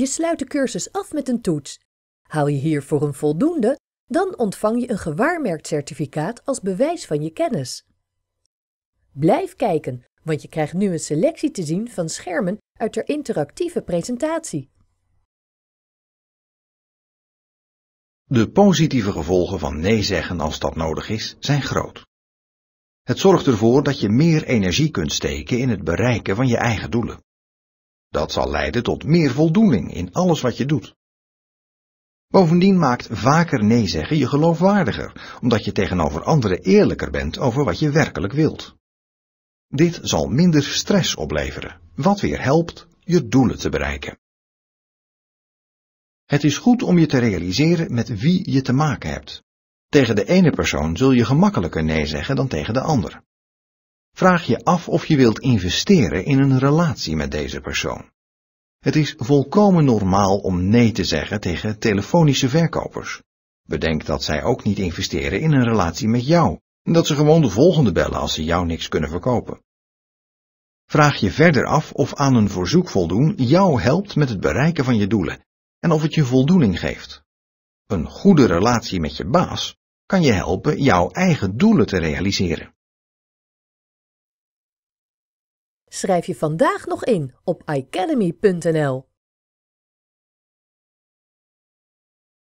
Je sluit de cursus af met een toets. Haal je hiervoor een voldoende, dan ontvang je een gewaarmerkt certificaat als bewijs van je kennis. Blijf kijken, want je krijgt nu een selectie te zien van schermen uit de interactieve presentatie. De positieve gevolgen van nee zeggen als dat nodig is, zijn groot. Het zorgt ervoor dat je meer energie kunt steken in het bereiken van je eigen doelen. Dat zal leiden tot meer voldoening in alles wat je doet. Bovendien maakt vaker nee zeggen je geloofwaardiger, omdat je tegenover anderen eerlijker bent over wat je werkelijk wilt. Dit zal minder stress opleveren, wat weer helpt je doelen te bereiken. Het is goed om je te realiseren met wie je te maken hebt. Tegen de ene persoon zul je gemakkelijker nee zeggen dan tegen de ander. Vraag je af of je wilt investeren in een relatie met deze persoon. Het is volkomen normaal om nee te zeggen tegen telefonische verkopers. Bedenk dat zij ook niet investeren in een relatie met jou en dat ze gewoon de volgende bellen als ze jou niks kunnen verkopen. Vraag je verder af of aan een verzoek voldoen jou helpt met het bereiken van je doelen en of het je voldoening geeft. Een goede relatie met je baas kan je helpen jouw eigen doelen te realiseren. Schrijf je vandaag nog in op academy.nl.